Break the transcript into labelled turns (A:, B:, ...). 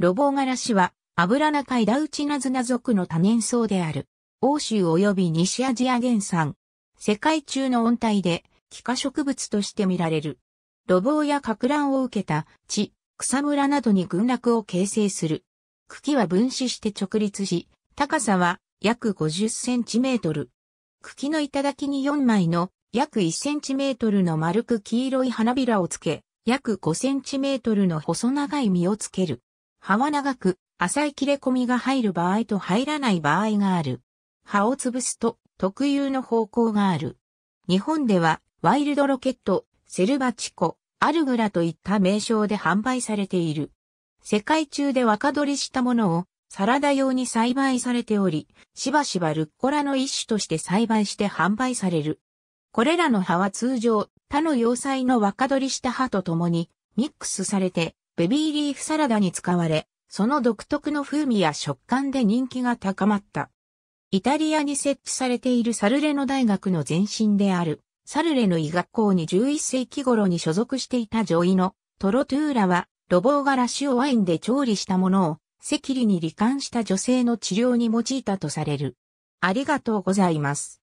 A: ロボガラシは、アブラナカイダウチナズナ族の多年草である。欧州及び西アジア原産。世界中の温帯で、気化植物として見られる。ロボウやラ乱を受けた地、草むらなどに群落を形成する。茎は分子して直立し、高さは約50センチメートル。茎の頂に4枚の約1センチメートルの丸く黄色い花びらをつけ、約5センチメートルの細長い実をつける。葉は長く、浅い切れ込みが入る場合と入らない場合がある。葉を潰すと特有の方向がある。日本では、ワイルドロケット、セルバチコ、アルグラといった名称で販売されている。世界中で若取りしたものをサラダ用に栽培されており、しばしばルッコラの一種として栽培して販売される。これらの葉は通常、他の要塞の若取りした葉と共にミックスされてベビーリーフサラダに使われ、その独特の風味や食感で人気が高まった。イタリアに設置されているサルレノ大学の前身である、サルレノ医学校に11世紀頃に所属していた女医のトロトゥーラは、ロボーガラシをワインで調理したものを、赤痢に罹患した女性の治療に用いたとされる。ありが
B: とうございます。